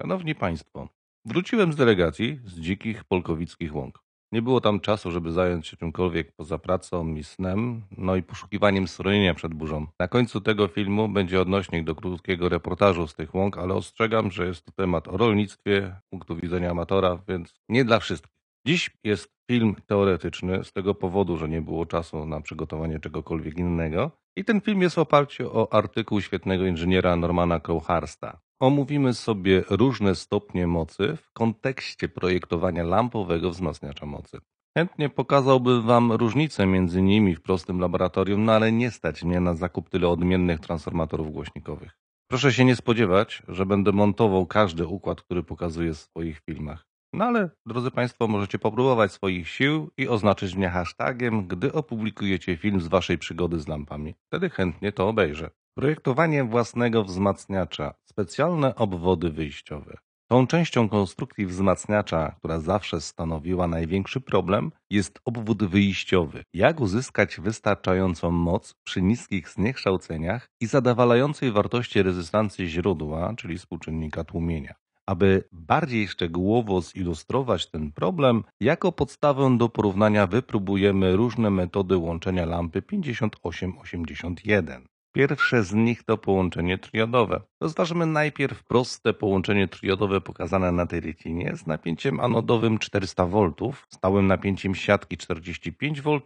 Szanowni Państwo, wróciłem z delegacji z dzikich polkowickich łąk. Nie było tam czasu, żeby zająć się czymkolwiek poza pracą i snem, no i poszukiwaniem schronienia przed burzą. Na końcu tego filmu będzie odnośnik do krótkiego reportażu z tych łąk, ale ostrzegam, że jest to temat o rolnictwie, punktu widzenia amatora, więc nie dla wszystkich. Dziś jest film teoretyczny z tego powodu, że nie było czasu na przygotowanie czegokolwiek innego. I ten film jest oparty o artykuł świetnego inżyniera Normana Crowharsta. Omówimy sobie różne stopnie mocy w kontekście projektowania lampowego wzmacniacza mocy. Chętnie pokazałbym Wam różnice między nimi w prostym laboratorium, no ale nie stać mnie na zakup tyle odmiennych transformatorów głośnikowych. Proszę się nie spodziewać, że będę montował każdy układ, który pokazuję w swoich filmach. No ale, drodzy Państwo, możecie popróbować swoich sił i oznaczyć mnie hashtagiem, gdy opublikujecie film z Waszej przygody z lampami. Wtedy chętnie to obejrzę. Projektowanie własnego wzmacniacza, specjalne obwody wyjściowe. Tą częścią konstrukcji wzmacniacza, która zawsze stanowiła największy problem, jest obwód wyjściowy. Jak uzyskać wystarczającą moc przy niskich zniekształceniach i zadawalającej wartości rezystancji źródła, czyli współczynnika tłumienia. Aby bardziej szczegółowo zilustrować ten problem, jako podstawę do porównania wypróbujemy różne metody łączenia lampy 5881. Pierwsze z nich to połączenie triodowe. Rozważmy najpierw proste połączenie triodowe pokazane na tej rycinie z napięciem anodowym 400 V, stałym napięciem siatki 45 V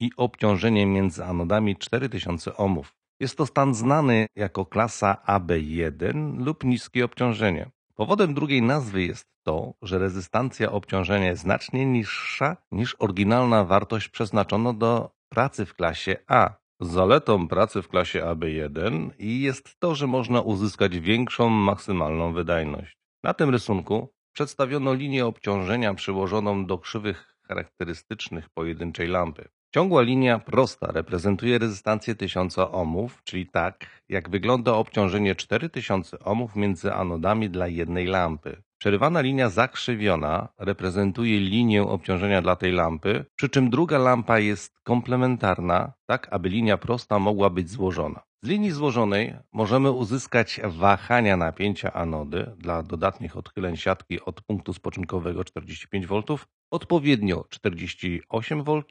i obciążeniem między anodami 4000 ohmów. Jest to stan znany jako klasa AB1 lub niskie obciążenie. Powodem drugiej nazwy jest to, że rezystancja obciążenia jest znacznie niższa niż oryginalna wartość przeznaczona do pracy w klasie A. Zaletą pracy w klasie AB1 jest to, że można uzyskać większą maksymalną wydajność. Na tym rysunku przedstawiono linię obciążenia przyłożoną do krzywych charakterystycznych pojedynczej lampy. Ciągła linia prosta reprezentuje rezystancję 1000 ohmów, czyli tak, jak wygląda obciążenie 4000 ohmów między anodami dla jednej lampy. Przerywana linia zakrzywiona reprezentuje linię obciążenia dla tej lampy, przy czym druga lampa jest komplementarna, tak aby linia prosta mogła być złożona. Z linii złożonej możemy uzyskać wahania napięcia anody dla dodatnich odchyleń siatki od punktu spoczynkowego 45V odpowiednio 48V,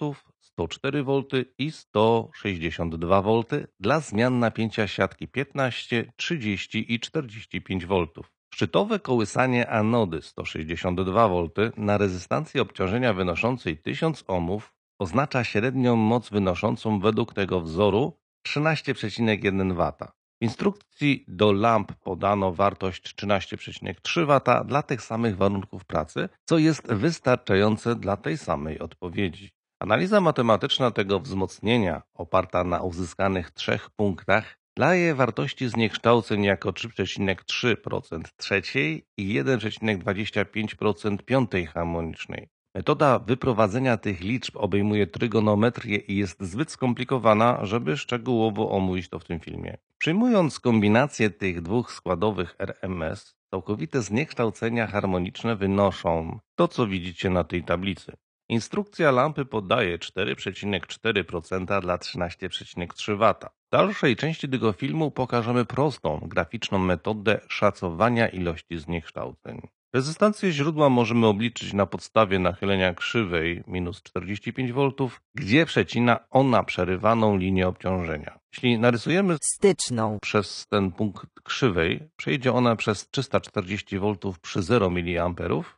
104 V i 162 V dla zmian napięcia siatki 15, 30 i 45 V. Szczytowe kołysanie anody 162 V na rezystancji obciążenia wynoszącej 1000 ohmów oznacza średnią moc wynoszącą według tego wzoru 13,1 W. W instrukcji do lamp podano wartość 13,3 W dla tych samych warunków pracy, co jest wystarczające dla tej samej odpowiedzi. Analiza matematyczna tego wzmocnienia, oparta na uzyskanych trzech punktach, daje wartości zniekształceń jako 3,3% trzeciej i 1,25% piątej harmonicznej. Metoda wyprowadzenia tych liczb obejmuje trygonometrię i jest zbyt skomplikowana, żeby szczegółowo omówić to w tym filmie. Przyjmując kombinację tych dwóch składowych RMS, całkowite zniekształcenia harmoniczne wynoszą to, co widzicie na tej tablicy. Instrukcja lampy podaje 4,4% dla 13,3 W. W dalszej części tego filmu pokażemy prostą, graficzną metodę szacowania ilości zniekształceń. Rezystancję źródła możemy obliczyć na podstawie nachylenia krzywej minus 45 V, gdzie przecina ona przerywaną linię obciążenia. Jeśli narysujemy styczną przez ten punkt krzywej, przejdzie ona przez 340 V przy 0 mA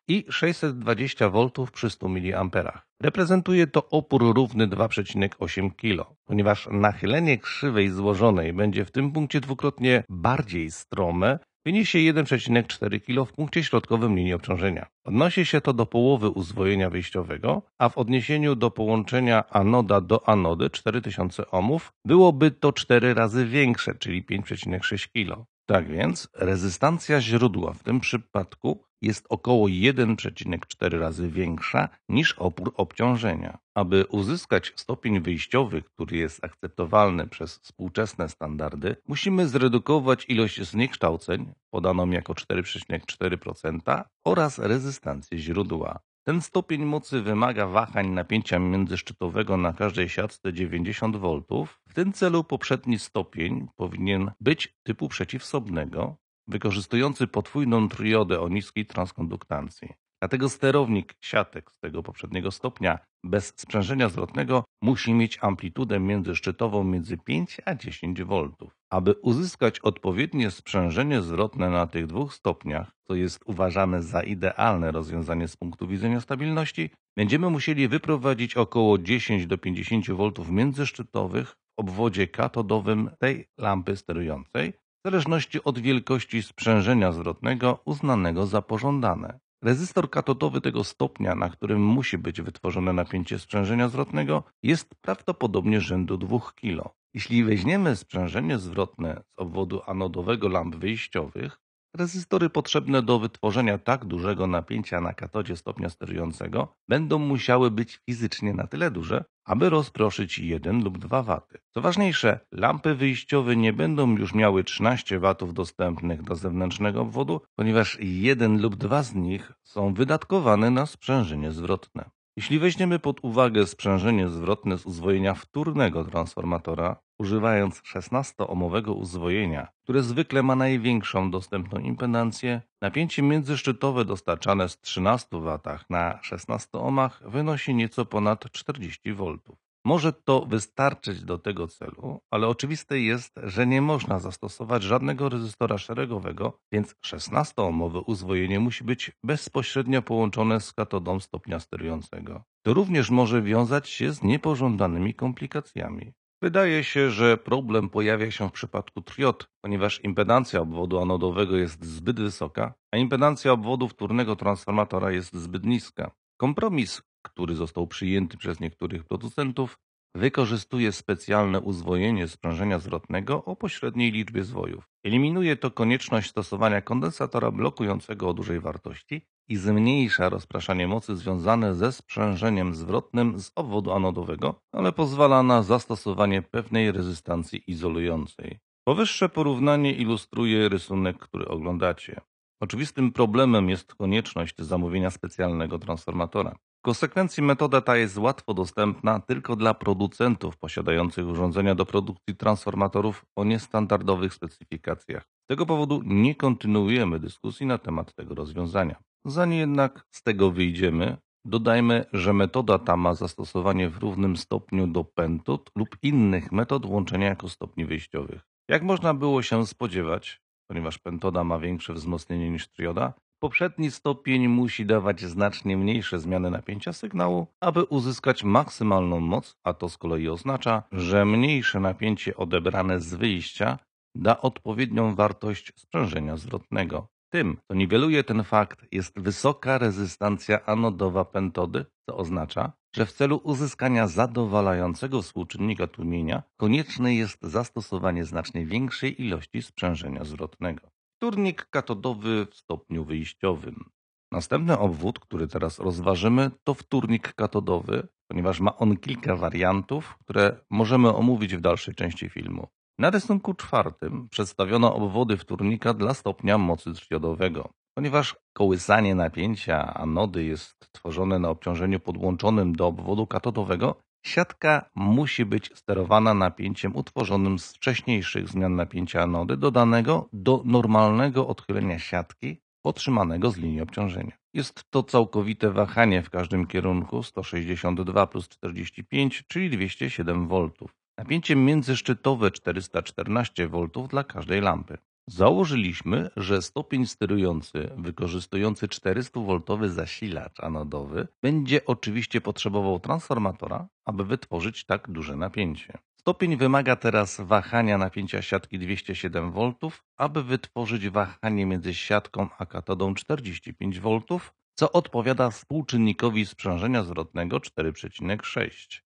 i 620 V przy 100 mA. Reprezentuje to opór równy 2,8 kg. Ponieważ nachylenie krzywej złożonej będzie w tym punkcie dwukrotnie bardziej strome, wyniesie 1,4 kg w punkcie środkowym linii obciążenia. Odnosi się to do połowy uzwojenia wyjściowego, a w odniesieniu do połączenia anoda do anody 4000 ohmów byłoby to 4 razy większe, czyli 5,6 kg. Tak więc rezystancja źródła w tym przypadku jest około 1,4 razy większa niż opór obciążenia. Aby uzyskać stopień wyjściowy, który jest akceptowalny przez współczesne standardy, musimy zredukować ilość zniekształceń, podaną jako 4,4%, oraz rezystancję źródła. Ten stopień mocy wymaga wahań napięcia międzyszczytowego na każdej siatce 90 V. W tym celu poprzedni stopień powinien być typu przeciwsobnego, wykorzystujący potwójną triodę o niskiej transkonduktancji. Dlatego sterownik siatek z tego poprzedniego stopnia bez sprzężenia zwrotnego musi mieć amplitudę międzyszczytową między 5 a 10 V. Aby uzyskać odpowiednie sprzężenie zwrotne na tych dwóch stopniach, co jest uważane za idealne rozwiązanie z punktu widzenia stabilności, będziemy musieli wyprowadzić około 10 do 50 V międzyszczytowych w obwodzie katodowym tej lampy sterującej zależności od wielkości sprzężenia zwrotnego uznanego za pożądane. Rezystor katodowy tego stopnia, na którym musi być wytworzone napięcie sprzężenia zwrotnego, jest prawdopodobnie rzędu 2 kg. Jeśli weźmiemy sprzężenie zwrotne z obwodu anodowego lamp wyjściowych, Rezystory potrzebne do wytworzenia tak dużego napięcia na katodzie stopnia sterującego będą musiały być fizycznie na tyle duże, aby rozproszyć 1 lub 2 W. Co ważniejsze, lampy wyjściowe nie będą już miały 13 W dostępnych do zewnętrznego obwodu, ponieważ 1 lub 2 z nich są wydatkowane na sprzężenie zwrotne. Jeśli weźmiemy pod uwagę sprzężenie zwrotne z uzwojenia wtórnego transformatora, Używając 16-ohmowego uzwojenia, które zwykle ma największą dostępną impedancję, napięcie międzyszczytowe dostarczane z 13 W na 16 ohmach wynosi nieco ponad 40 V. Może to wystarczyć do tego celu, ale oczywiste jest, że nie można zastosować żadnego rezystora szeregowego, więc 16-ohmowe uzwojenie musi być bezpośrednio połączone z katodą stopnia sterującego. To również może wiązać się z niepożądanymi komplikacjami. Wydaje się, że problem pojawia się w przypadku triod, ponieważ impedancja obwodu anodowego jest zbyt wysoka, a impedancja obwodu wtórnego transformatora jest zbyt niska. Kompromis, który został przyjęty przez niektórych producentów, wykorzystuje specjalne uzwojenie sprężenia zwrotnego o pośredniej liczbie zwojów. Eliminuje to konieczność stosowania kondensatora blokującego o dużej wartości, i zmniejsza rozpraszanie mocy związane ze sprzężeniem zwrotnym z obwodu anodowego, ale pozwala na zastosowanie pewnej rezystancji izolującej. Powyższe porównanie ilustruje rysunek, który oglądacie. Oczywistym problemem jest konieczność zamówienia specjalnego transformatora. W konsekwencji metoda ta jest łatwo dostępna tylko dla producentów posiadających urządzenia do produkcji transformatorów o niestandardowych specyfikacjach. Z tego powodu nie kontynuujemy dyskusji na temat tego rozwiązania. Zanim jednak z tego wyjdziemy, dodajmy, że metoda ta ma zastosowanie w równym stopniu do pentod lub innych metod łączenia jako stopni wyjściowych. Jak można było się spodziewać, ponieważ pentoda ma większe wzmocnienie niż trioda, poprzedni stopień musi dawać znacznie mniejsze zmiany napięcia sygnału, aby uzyskać maksymalną moc, a to z kolei oznacza, że mniejsze napięcie odebrane z wyjścia da odpowiednią wartość sprzężenia zwrotnego. Tym, co niweluje ten fakt, jest wysoka rezystancja anodowa pentody, co oznacza, że w celu uzyskania zadowalającego współczynnika tłumienia konieczne jest zastosowanie znacznie większej ilości sprzężenia zwrotnego. Turnik katodowy w stopniu wyjściowym. Następny obwód, który teraz rozważymy, to wtórnik katodowy, ponieważ ma on kilka wariantów, które możemy omówić w dalszej części filmu. Na rysunku czwartym przedstawiono obwody wtórnika dla stopnia mocy trzciodowego. Ponieważ kołysanie napięcia anody jest tworzone na obciążeniu podłączonym do obwodu katodowego, siatka musi być sterowana napięciem utworzonym z wcześniejszych zmian napięcia anody dodanego do normalnego odchylenia siatki otrzymanego z linii obciążenia. Jest to całkowite wahanie w każdym kierunku 162 plus 45, czyli 207 V. Napięcie międzyszczytowe 414 V dla każdej lampy. Założyliśmy, że stopień sterujący wykorzystujący 400V zasilacz anodowy będzie oczywiście potrzebował transformatora, aby wytworzyć tak duże napięcie. Stopień wymaga teraz wahania napięcia siatki 207V, aby wytworzyć wahanie między siatką a katodą 45V, co odpowiada współczynnikowi sprzężenia zwrotnego 4,6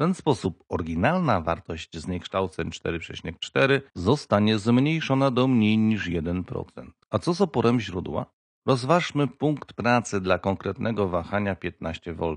ten sposób oryginalna wartość zniekształceń 4,4 zostanie zmniejszona do mniej niż 1%. A co z oporem źródła? Rozważmy punkt pracy dla konkretnego wahania 15 V.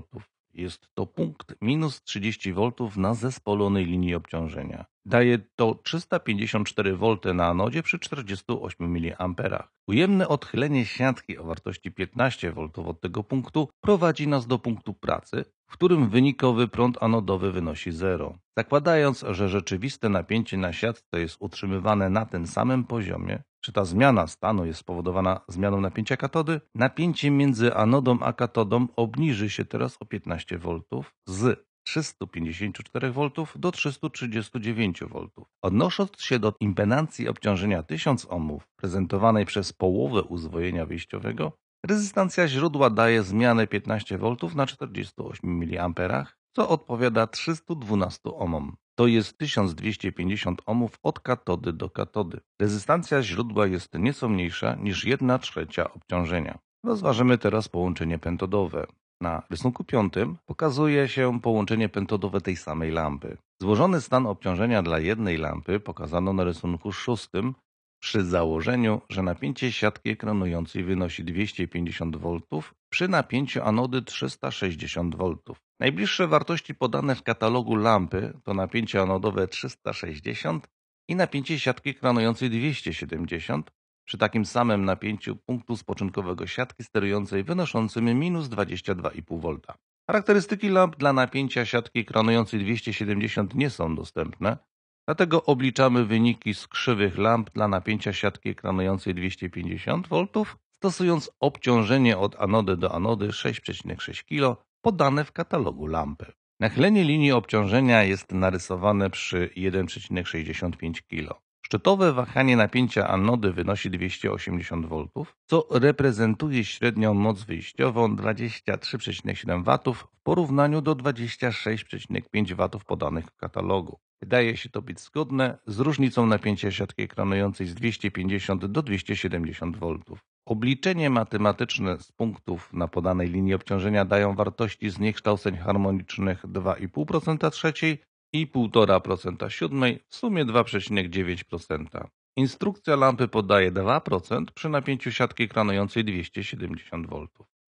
Jest to punkt minus 30 V na zespolonej linii obciążenia. Daje to 354 V na anodzie przy 48 mA. Ujemne odchylenie siatki o wartości 15 V od tego punktu prowadzi nas do punktu pracy, w którym wynikowy prąd anodowy wynosi zero. Zakładając, że rzeczywiste napięcie na siatce jest utrzymywane na tym samym poziomie, czy ta zmiana stanu jest spowodowana zmianą napięcia katody? Napięcie między anodą a katodą obniży się teraz o 15 V z 354 V do 339 V. Odnosząc się do impedancji obciążenia 1000 ohmów prezentowanej przez połowę uzwojenia wyjściowego, Rezystancja źródła daje zmianę 15 V na 48 mA, co odpowiada 312 ohmom. To jest 1250 ohmów od katody do katody. Rezystancja źródła jest nieco mniejsza niż 1 trzecia obciążenia. Rozważymy teraz połączenie pentodowe. Na rysunku piątym pokazuje się połączenie pentodowe tej samej lampy. Złożony stan obciążenia dla jednej lampy pokazano na rysunku szóstym przy założeniu, że napięcie siatki ekranującej wynosi 250 V przy napięciu anody 360 V. Najbliższe wartości podane w katalogu lampy to napięcie anodowe 360 i napięcie siatki ekranującej 270 przy takim samym napięciu punktu spoczynkowego siatki sterującej wynoszącym minus 22,5 V. Charakterystyki lamp dla napięcia siatki kranującej 270 nie są dostępne, Dlatego obliczamy wyniki z krzywych lamp dla napięcia siatki ekranującej 250 V stosując obciążenie od anody do anody 6,6 kg podane w katalogu lampy. Nachylenie linii obciążenia jest narysowane przy 1,65 kg. Szczytowe wahanie napięcia anody wynosi 280 V, co reprezentuje średnią moc wyjściową 23,7 W w porównaniu do 26,5 W podanych w katalogu. Wydaje się to być zgodne z różnicą napięcia siatki ekranującej z 250 do 270 V. Obliczenie matematyczne z punktów na podanej linii obciążenia dają wartości zniekształceń harmonicznych 2,5% trzeciej i 1,5% siódmej, w sumie 2,9%. Instrukcja lampy podaje 2% przy napięciu siatki kranującej 270 V.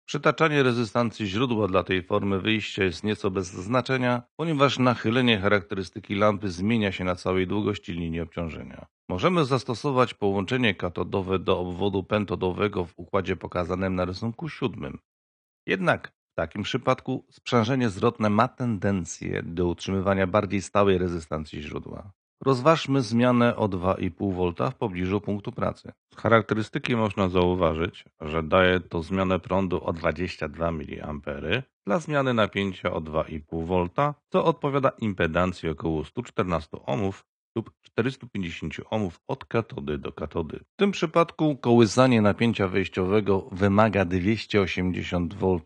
Przytaczanie rezystancji źródła dla tej formy wyjścia jest nieco bez znaczenia, ponieważ nachylenie charakterystyki lampy zmienia się na całej długości linii obciążenia. Możemy zastosować połączenie katodowe do obwodu pentodowego w układzie pokazanym na rysunku siódmym. Jednak w takim przypadku sprzężenie zwrotne ma tendencję do utrzymywania bardziej stałej rezystancji źródła. Rozważmy zmianę o 2,5 V w pobliżu punktu pracy. Z charakterystyki można zauważyć, że daje to zmianę prądu o 22 mA dla zmiany napięcia o 2,5 V, co odpowiada impedancji około 114 ohmów lub 450 ohmów od katody do katody. W tym przypadku kołysanie napięcia wejściowego wymaga 280 V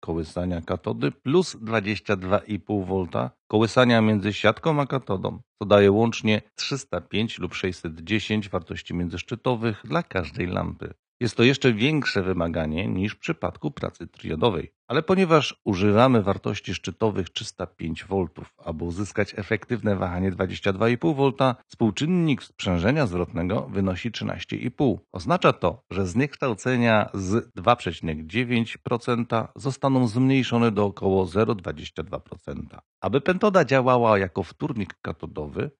kołysania katody plus 22,5 V kołysania między siatką a katodą, co daje łącznie 305 lub 610 wartości międzyszczytowych dla każdej lampy. Jest to jeszcze większe wymaganie niż w przypadku pracy triodowej. Ale ponieważ używamy wartości szczytowych 305 V, aby uzyskać efektywne wahanie 22,5 V, współczynnik sprzężenia zwrotnego wynosi 13,5. Oznacza to, że zniekształcenia z 2,9% zostaną zmniejszone do około 0,22%. Aby pentoda działała jako wtórnik katodowy,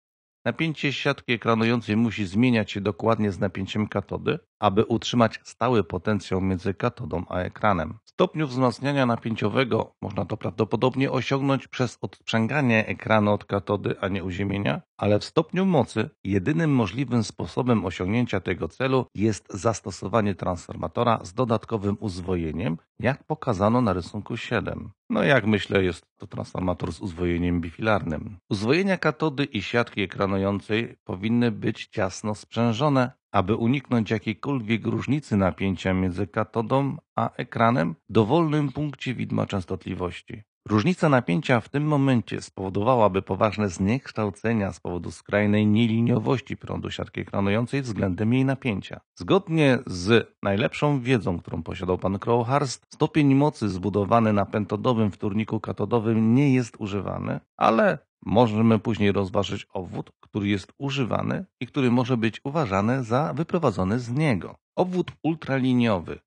Napięcie siatki ekranującej musi zmieniać się dokładnie z napięciem katody, aby utrzymać stały potencjał między katodą a ekranem. Stopniu wzmacniania napięciowego można to prawdopodobnie osiągnąć przez odprzęganie ekranu od katody, a nie uziemienia, ale w stopniu mocy jedynym możliwym sposobem osiągnięcia tego celu jest zastosowanie transformatora z dodatkowym uzwojeniem, jak pokazano na rysunku 7. No jak myślę, jest to transformator z uzwojeniem bifilarnym. Uzwojenia katody i siatki ekranującej powinny być ciasno sprzężone, aby uniknąć jakiejkolwiek różnicy napięcia między katodą a ekranem w dowolnym punkcie widma częstotliwości. Różnica napięcia w tym momencie spowodowałaby poważne zniekształcenia z powodu skrajnej nieliniowości prądu siatki ekranującej względem jej napięcia. Zgodnie z najlepszą wiedzą, którą posiadał pan Crowhurst, stopień mocy zbudowany na pentodowym wtórniku katodowym nie jest używany, ale Możemy później rozważyć obwód, który jest używany i który może być uważany za wyprowadzony z niego. Obwód ultraliniowy.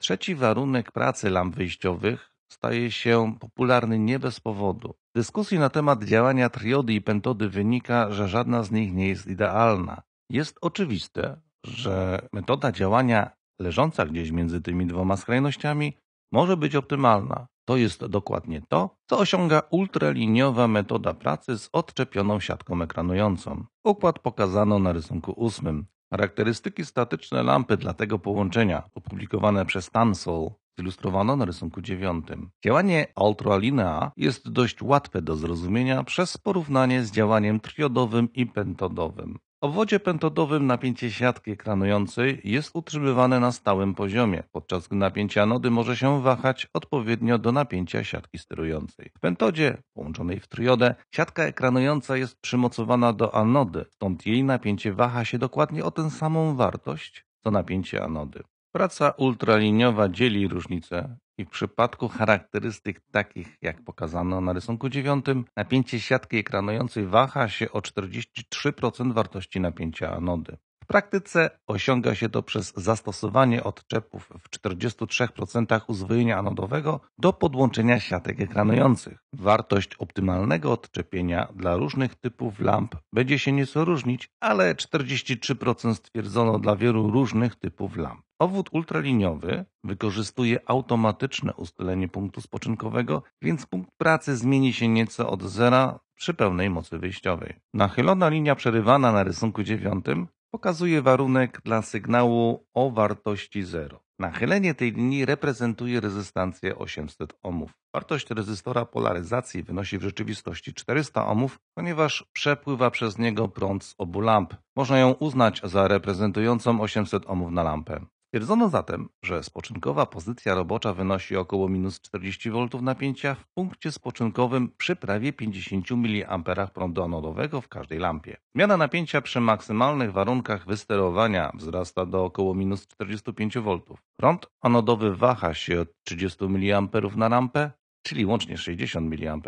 Trzeci warunek pracy lamp wyjściowych staje się popularny nie bez powodu. W dyskusji na temat działania triody i pentody wynika, że żadna z nich nie jest idealna. Jest oczywiste, że metoda działania leżąca gdzieś między tymi dwoma skrajnościami może być optymalna. To jest dokładnie to, co osiąga ultraliniowa metoda pracy z odczepioną siatką ekranującą. Układ pokazano na rysunku 8. Charakterystyki statyczne lampy dla tego połączenia, opublikowane przez Tansol, zilustrowano na rysunku 9. Działanie ultralinea jest dość łatwe do zrozumienia przez porównanie z działaniem triodowym i pentodowym obwodzie pentodowym napięcie siatki ekranującej jest utrzymywane na stałym poziomie, podczas gdy napięcie anody może się wahać odpowiednio do napięcia siatki sterującej. W pentodzie, połączonej w triodę, siatka ekranująca jest przymocowana do anody, stąd jej napięcie waha się dokładnie o tę samą wartość, co napięcie anody. Praca ultraliniowa dzieli różnice i w przypadku charakterystyk takich, jak pokazano na rysunku dziewiątym, napięcie siatki ekranującej waha się o 43% wartości napięcia anody praktyce osiąga się to przez zastosowanie odczepów w 43% uzwojenia anodowego do podłączenia siatek ekranujących. Wartość optymalnego odczepienia dla różnych typów lamp będzie się nieco różnić, ale 43% stwierdzono dla wielu różnych typów lamp. Owód ultraliniowy wykorzystuje automatyczne ustalenie punktu spoczynkowego, więc punkt pracy zmieni się nieco od zera przy pełnej mocy wyjściowej. Nachylona linia przerywana na rysunku dziewiątym pokazuje warunek dla sygnału o wartości 0. Nachylenie tej linii reprezentuje rezystancję 800 ohmów. Wartość rezystora polaryzacji wynosi w rzeczywistości 400 ohmów, ponieważ przepływa przez niego prąd z obu lamp. Można ją uznać za reprezentującą 800 ohmów na lampę. Stwierdzono zatem, że spoczynkowa pozycja robocza wynosi około minus 40 V napięcia w punkcie spoczynkowym przy prawie 50 mA prądu anodowego w każdej lampie. Miana napięcia przy maksymalnych warunkach wysterowania wzrasta do około minus 45 V. Prąd anodowy waha się od 30 mA na lampę, czyli łącznie 60 mA,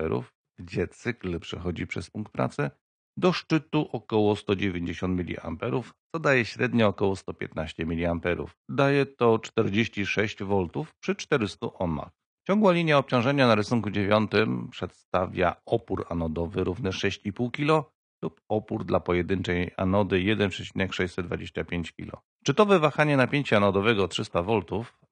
gdzie cykl przechodzi przez punkt pracy, do szczytu około 190 mA daje średnio około 115 mA. Daje to 46 V przy 400 ohmach. Ciągła linia obciążenia na rysunku 9 przedstawia opór anodowy równy 6,5 kg lub opór dla pojedynczej anody 1,625 kg. Czytowe wahanie napięcia anodowego 300 V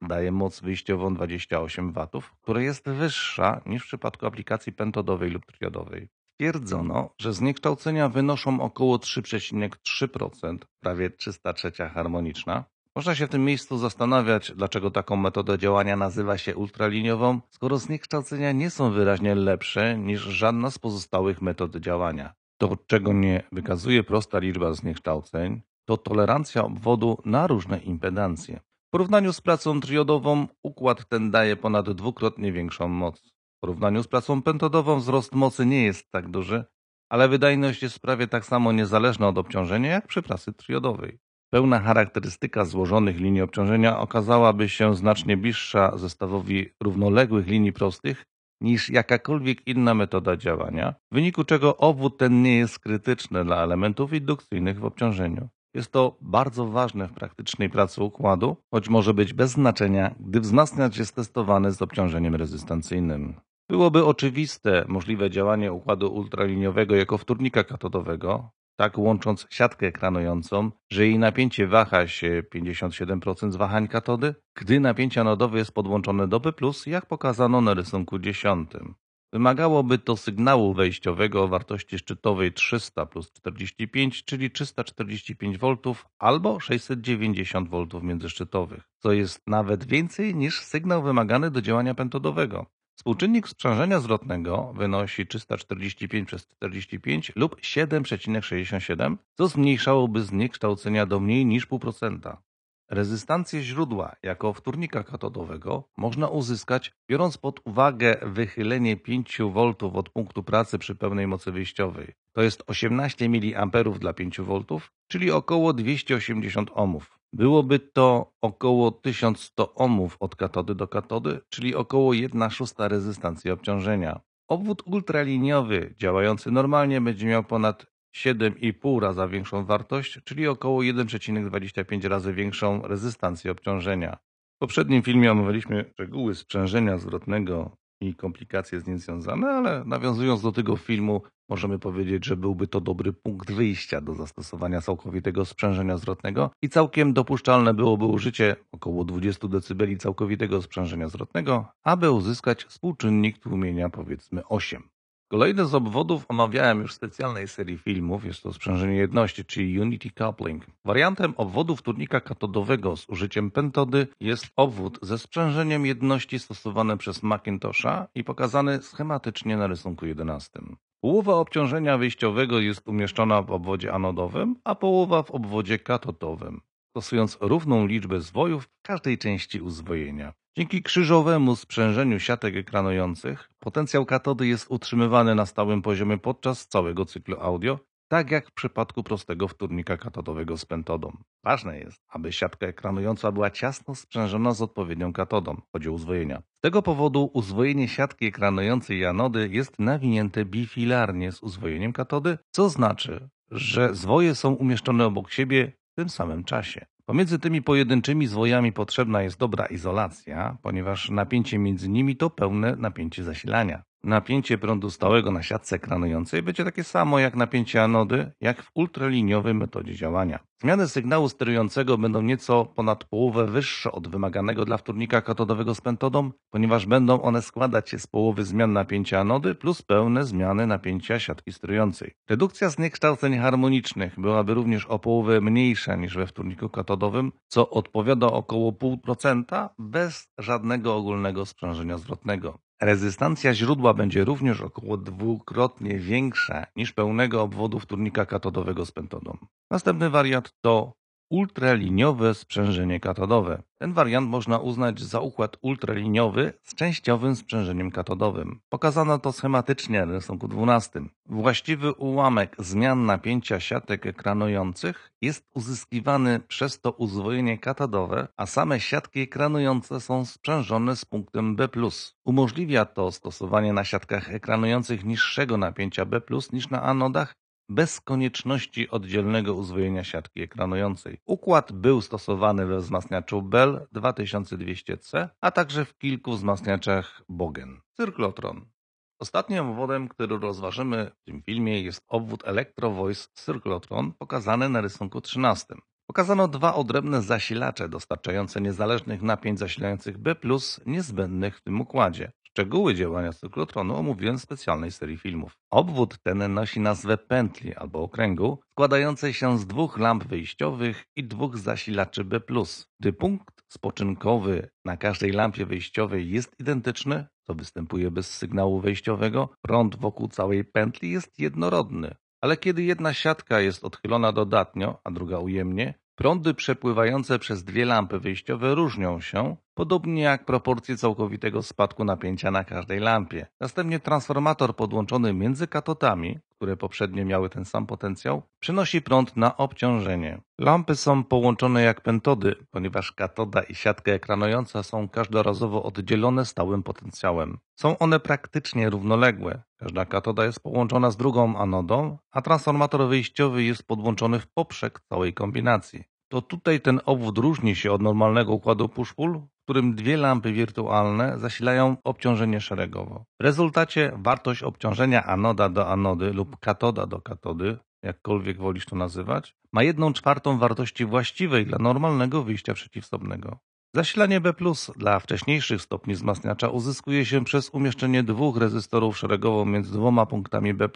daje moc wyjściową 28 W, która jest wyższa niż w przypadku aplikacji pentodowej lub triodowej. Stwierdzono, że zniekształcenia wynoszą około 3,3%, prawie 303 harmoniczna. Można się w tym miejscu zastanawiać, dlaczego taką metodę działania nazywa się ultraliniową, skoro zniekształcenia nie są wyraźnie lepsze niż żadna z pozostałych metod działania. To, czego nie wykazuje prosta liczba zniekształceń, to tolerancja obwodu na różne impedancje. W porównaniu z pracą triodową układ ten daje ponad dwukrotnie większą moc. W porównaniu z pracą pentodową wzrost mocy nie jest tak duży, ale wydajność jest prawie tak samo niezależna od obciążenia jak przy pracy triodowej. Pełna charakterystyka złożonych linii obciążenia okazałaby się znacznie bliższa zestawowi równoległych linii prostych niż jakakolwiek inna metoda działania, w wyniku czego obwód ten nie jest krytyczny dla elementów indukcyjnych w obciążeniu. Jest to bardzo ważne w praktycznej pracy układu, choć może być bez znaczenia, gdy wzmacniacz jest testowany z obciążeniem rezystancyjnym. Byłoby oczywiste możliwe działanie układu ultraliniowego jako wtórnika katodowego, tak łącząc siatkę kranującą, że jej napięcie waha się 57% z wahań katody, gdy napięcie anodowe jest podłączone do P+, jak pokazano na rysunku 10. Wymagałoby to sygnału wejściowego o wartości szczytowej 300 plus 45, czyli 345 V albo 690 V międzyszczytowych, co jest nawet więcej niż sygnał wymagany do działania pentodowego. Współczynnik sprzężenia zwrotnego wynosi 345 przez 45 lub 7,67, co zmniejszałoby zniekształcenia do mniej niż 0,5%. Rezystancję źródła jako wtórnika katodowego można uzyskać biorąc pod uwagę wychylenie 5 V od punktu pracy przy pełnej mocy wyjściowej. To jest 18 mA dla 5 V, czyli około 280 ohmów. Byłoby to około 1100 ohmów od katody do katody, czyli około 1 szósta rezystancji obciążenia. Obwód ultraliniowy działający normalnie będzie miał ponad siedem i pół większą wartość, czyli około 1,25 razy większą rezystancję obciążenia. W poprzednim filmie omawialiśmy szczegóły sprzężenia zwrotnego i komplikacje z nim związane, ale nawiązując do tego filmu, możemy powiedzieć, że byłby to dobry punkt wyjścia do zastosowania całkowitego sprzężenia zwrotnego i całkiem dopuszczalne byłoby użycie około 20 dB całkowitego sprzężenia zwrotnego, aby uzyskać współczynnik tłumienia powiedzmy 8. Kolejny z obwodów omawiałem już w specjalnej serii filmów, jest to sprzężenie jedności, czyli Unity Coupling. Wariantem obwodu turnika katodowego z użyciem pentody jest obwód ze sprzężeniem jedności stosowany przez Macintosha i pokazany schematycznie na rysunku 11. Połowa obciążenia wyjściowego jest umieszczona w obwodzie anodowym, a połowa w obwodzie katodowym stosując równą liczbę zwojów w każdej części uzwojenia. Dzięki krzyżowemu sprzężeniu siatek ekranujących potencjał katody jest utrzymywany na stałym poziomie podczas całego cyklu audio, tak jak w przypadku prostego wtórnika katodowego z pentodą. Ważne jest, aby siatka ekranująca była ciasno sprzężona z odpowiednią katodą, chodzi o uzwojenia. Z tego powodu uzwojenie siatki ekranującej anody jest nawinięte bifilarnie z uzwojeniem katody, co znaczy, że zwoje są umieszczone obok siebie tym samym czasie. Pomiędzy tymi pojedynczymi zwojami potrzebna jest dobra izolacja, ponieważ napięcie między nimi to pełne napięcie zasilania. Napięcie prądu stałego na siatce kranującej będzie takie samo jak napięcie anody, jak w ultraliniowej metodzie działania. Zmiany sygnału sterującego będą nieco ponad połowę wyższe od wymaganego dla wtórnika katodowego z pentodą, ponieważ będą one składać się z połowy zmian napięcia anody plus pełne zmiany napięcia siatki sterującej. Redukcja zniekształceń harmonicznych byłaby również o połowę mniejsza niż we wtórniku katodowym, co odpowiada około 0,5% bez żadnego ogólnego sprzężenia zwrotnego. Rezystancja źródła będzie również około dwukrotnie większa niż pełnego obwodu wtórnika katodowego z pentodą. Następny wariat to ultraliniowe sprzężenie katodowe. Ten wariant można uznać za układ ultraliniowy z częściowym sprzężeniem katodowym. Pokazano to schematycznie na rysunku 12. Właściwy ułamek zmian napięcia siatek ekranujących jest uzyskiwany przez to uzwojenie katodowe, a same siatki ekranujące są sprzężone z punktem B+. Umożliwia to stosowanie na siatkach ekranujących niższego napięcia B+, niż na anodach bez konieczności oddzielnego uzwojenia siatki ekranującej. Układ był stosowany we wzmacniaczu Bell 2200C, a także w kilku wzmacniaczach Bogen. Cyklotron. Ostatnim obwodem, który rozważymy w tym filmie jest obwód Electro Voice Cyrklotron pokazany na rysunku 13. Pokazano dwa odrębne zasilacze dostarczające niezależnych napięć zasilających B+, niezbędnych w tym układzie. Szczegóły działania cyklotronu omówiłem w specjalnej serii filmów. Obwód ten nosi nazwę pętli albo okręgu, składającej się z dwóch lamp wyjściowych i dwóch zasilaczy B+. Gdy punkt spoczynkowy na każdej lampie wyjściowej jest identyczny, to występuje bez sygnału wejściowego, prąd wokół całej pętli jest jednorodny. Ale kiedy jedna siatka jest odchylona dodatnio, a druga ujemnie, Prądy przepływające przez dwie lampy wyjściowe różnią się, podobnie jak proporcje całkowitego spadku napięcia na każdej lampie. Następnie transformator podłączony między katotami które poprzednio miały ten sam potencjał, przenosi prąd na obciążenie. Lampy są połączone jak pentody, ponieważ katoda i siatka ekranująca są każdorazowo oddzielone stałym potencjałem. Są one praktycznie równoległe. Każda katoda jest połączona z drugą anodą, a transformator wyjściowy jest podłączony w poprzek całej kombinacji. To tutaj ten obwód różni się od normalnego układu push-pull, którym dwie lampy wirtualne zasilają obciążenie szeregowo. W rezultacie wartość obciążenia anoda do anody lub katoda do katody, jakkolwiek wolisz to nazywać, ma jedną czwartą wartości właściwej dla normalnego wyjścia przeciwstopnego. Zasilanie B dla wcześniejszych stopni wzmacniacza uzyskuje się przez umieszczenie dwóch rezystorów szeregowo między dwoma punktami B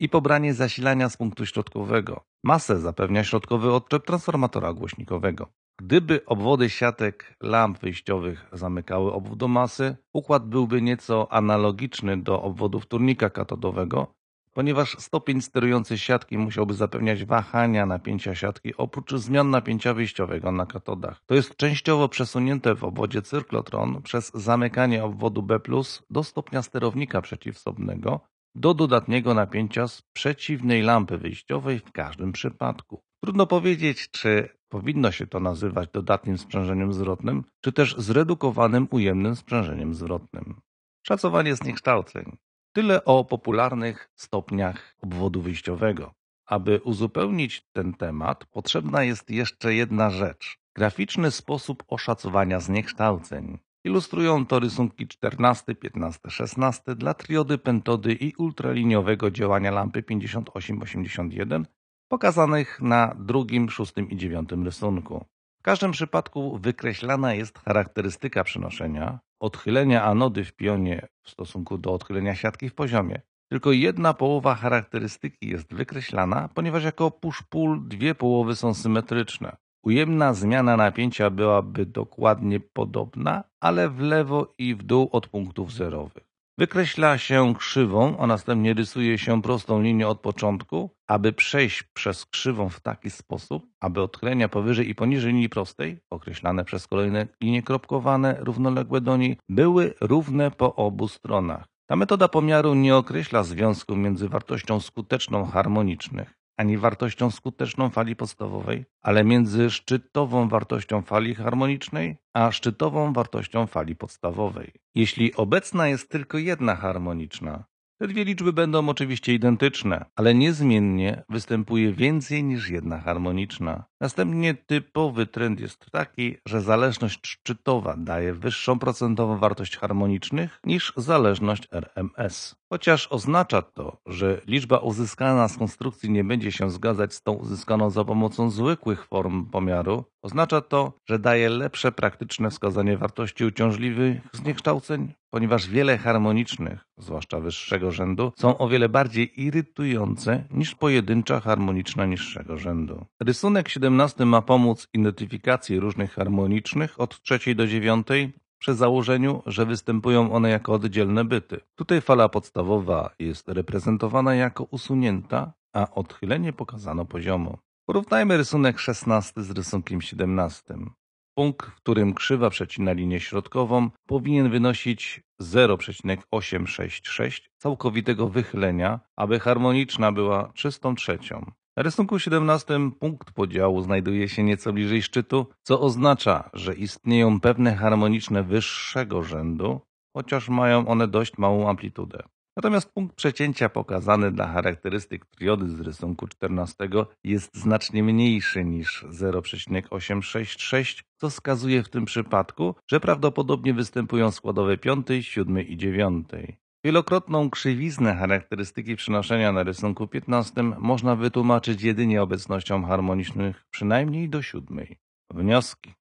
i pobranie zasilania z punktu środkowego. Masę zapewnia środkowy odczep transformatora głośnikowego. Gdyby obwody siatek lamp wyjściowych zamykały obwód do masy, układ byłby nieco analogiczny do obwodów turnika katodowego, ponieważ stopień sterujący siatki musiałby zapewniać wahania napięcia siatki oprócz zmian napięcia wyjściowego na katodach. To jest częściowo przesunięte w obwodzie cyrklotron przez zamykanie obwodu B do stopnia sterownika przeciwsobnego do dodatniego napięcia z przeciwnej lampy wyjściowej w każdym przypadku. Trudno powiedzieć, czy Powinno się to nazywać dodatnim sprzężeniem zwrotnym, czy też zredukowanym ujemnym sprzężeniem zwrotnym. Szacowanie zniekształceń. Tyle o popularnych stopniach obwodu wyjściowego. Aby uzupełnić ten temat, potrzebna jest jeszcze jedna rzecz. Graficzny sposób oszacowania zniekształceń. Ilustrują to rysunki 14, 15, 16 dla triody, pentody i ultraliniowego działania lampy 5881 pokazanych na drugim, szóstym i dziewiątym rysunku. W każdym przypadku wykreślana jest charakterystyka przenoszenia, odchylenia anody w pionie w stosunku do odchylenia siatki w poziomie. Tylko jedna połowa charakterystyki jest wykreślana, ponieważ jako push-pull dwie połowy są symetryczne. Ujemna zmiana napięcia byłaby dokładnie podobna, ale w lewo i w dół od punktów zerowych. Wykreśla się krzywą, a następnie rysuje się prostą linię od początku, aby przejść przez krzywą w taki sposób, aby odchylenia powyżej i poniżej linii prostej, określane przez kolejne linie kropkowane równoległe do niej, były równe po obu stronach. Ta metoda pomiaru nie określa związku między wartością skuteczną harmonicznych ani wartością skuteczną fali podstawowej, ale między szczytową wartością fali harmonicznej a szczytową wartością fali podstawowej. Jeśli obecna jest tylko jedna harmoniczna, te dwie liczby będą oczywiście identyczne, ale niezmiennie występuje więcej niż jedna harmoniczna. Następnie typowy trend jest taki, że zależność szczytowa daje wyższą procentową wartość harmonicznych niż zależność RMS. Chociaż oznacza to, że liczba uzyskana z konstrukcji nie będzie się zgadzać z tą uzyskaną za pomocą zwykłych form pomiaru, oznacza to, że daje lepsze praktyczne wskazanie wartości uciążliwych zniekształceń ponieważ wiele harmonicznych, zwłaszcza wyższego rzędu, są o wiele bardziej irytujące niż pojedyncza harmoniczna niższego rzędu. Rysunek 17 ma pomóc identyfikacji różnych harmonicznych od trzeciej do dziewiątej przy założeniu, że występują one jako oddzielne byty. Tutaj fala podstawowa jest reprezentowana jako usunięta, a odchylenie pokazano poziomo. Porównajmy rysunek 16 z rysunkiem 17. Punkt, w którym krzywa przecina linię środkową, powinien wynosić 0,866 całkowitego wychylenia, aby harmoniczna była czystą trzecią. Na rysunku 17 punkt podziału znajduje się nieco bliżej szczytu, co oznacza, że istnieją pewne harmoniczne wyższego rzędu, chociaż mają one dość małą amplitudę. Natomiast punkt przecięcia pokazany dla charakterystyk triody z rysunku 14 jest znacznie mniejszy niż 0,866, co wskazuje w tym przypadku, że prawdopodobnie występują składowe 5, 7 i 9. Wielokrotną krzywiznę charakterystyki przenoszenia na rysunku 15 można wytłumaczyć jedynie obecnością harmonicznych przynajmniej do siódmej. Wnioski.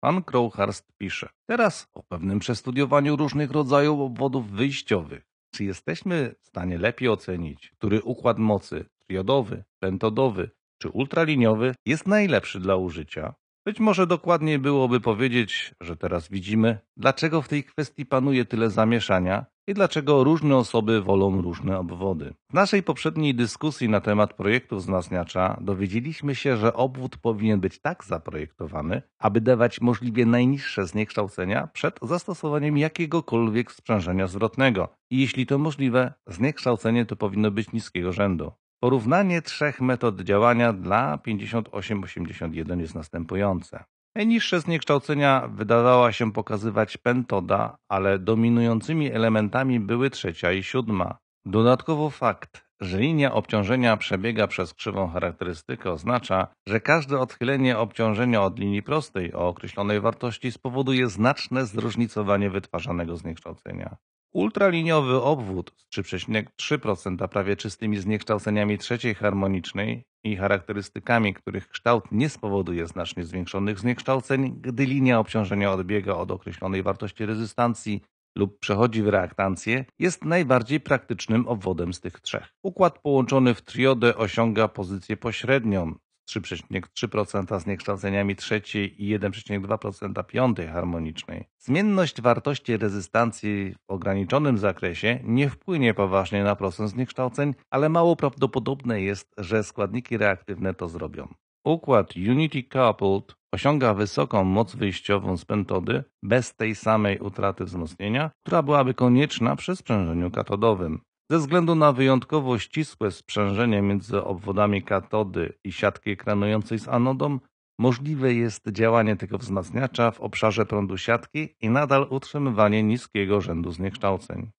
Pan Crowhurst pisze. Teraz o pewnym przestudiowaniu różnych rodzajów obwodów wyjściowych czy jesteśmy w stanie lepiej ocenić, który układ mocy triodowy, pentodowy czy ultraliniowy jest najlepszy dla użycia? Być może dokładniej byłoby powiedzieć, że teraz widzimy, dlaczego w tej kwestii panuje tyle zamieszania i dlaczego różne osoby wolą różne obwody. W naszej poprzedniej dyskusji na temat projektów wzmacniacza dowiedzieliśmy się, że obwód powinien być tak zaprojektowany, aby dawać możliwie najniższe zniekształcenia przed zastosowaniem jakiegokolwiek sprzężenia zwrotnego. I jeśli to możliwe, zniekształcenie to powinno być niskiego rzędu. Porównanie trzech metod działania dla 5881 jest następujące. Najniższe zniekształcenia wydawała się pokazywać pentoda, ale dominującymi elementami były trzecia i siódma. Dodatkowo fakt, że linia obciążenia przebiega przez krzywą charakterystykę oznacza, że każde odchylenie obciążenia od linii prostej o określonej wartości spowoduje znaczne zróżnicowanie wytwarzanego zniekształcenia. Ultraliniowy obwód z 3,3% prawie czystymi zniekształceniami trzeciej harmonicznej i charakterystykami, których kształt nie spowoduje znacznie zwiększonych zniekształceń, gdy linia obciążenia odbiega od określonej wartości rezystancji lub przechodzi w reaktancję, jest najbardziej praktycznym obwodem z tych trzech. Układ połączony w triodę osiąga pozycję pośrednią, 3,3% z niekształceniami trzeciej i 1,2% piątej harmonicznej. Zmienność wartości rezystancji w ograniczonym zakresie nie wpłynie poważnie na proces zniekształceń, ale mało prawdopodobne jest, że składniki reaktywne to zrobią. Układ Unity Coupled osiąga wysoką moc wyjściową z pentody bez tej samej utraty wzmocnienia, która byłaby konieczna przy sprzężeniu katodowym. Ze względu na wyjątkowo ścisłe sprzężenie między obwodami katody i siatki ekranującej z anodą, możliwe jest działanie tego wzmacniacza w obszarze prądu siatki i nadal utrzymywanie niskiego rzędu zniekształceń.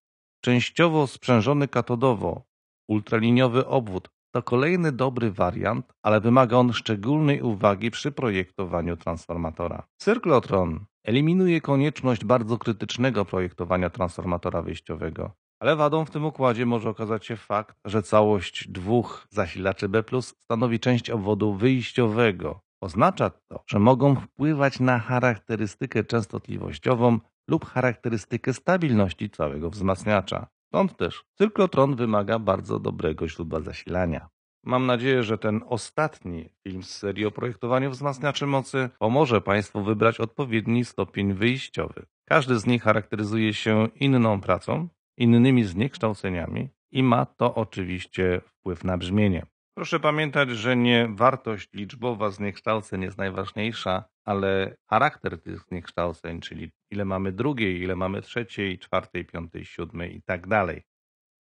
Częściowo sprzężony katodowo, ultraliniowy obwód to kolejny dobry wariant, ale wymaga on szczególnej uwagi przy projektowaniu transformatora. Cyrklotron eliminuje konieczność bardzo krytycznego projektowania transformatora wyjściowego. Ale wadą w tym układzie może okazać się fakt, że całość dwóch zasilaczy B stanowi część obwodu wyjściowego. Oznacza to, że mogą wpływać na charakterystykę częstotliwościową lub charakterystykę stabilności całego wzmacniacza. Stąd też cyklotron wymaga bardzo dobrego źródła zasilania. Mam nadzieję, że ten ostatni film z serii o projektowaniu wzmacniaczy mocy pomoże Państwu wybrać odpowiedni stopień wyjściowy. Każdy z nich charakteryzuje się inną pracą, innymi zniekształceniami i ma to oczywiście wpływ na brzmienie. Proszę pamiętać, że nie wartość liczbowa zniekształceń jest najważniejsza, ale charakter tych zniekształceń, czyli ile mamy drugiej, ile mamy trzeciej, czwartej, piątej, siódmej i tak dalej.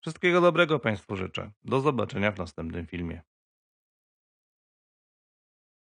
Wszystkiego dobrego Państwu życzę. Do zobaczenia w następnym filmie.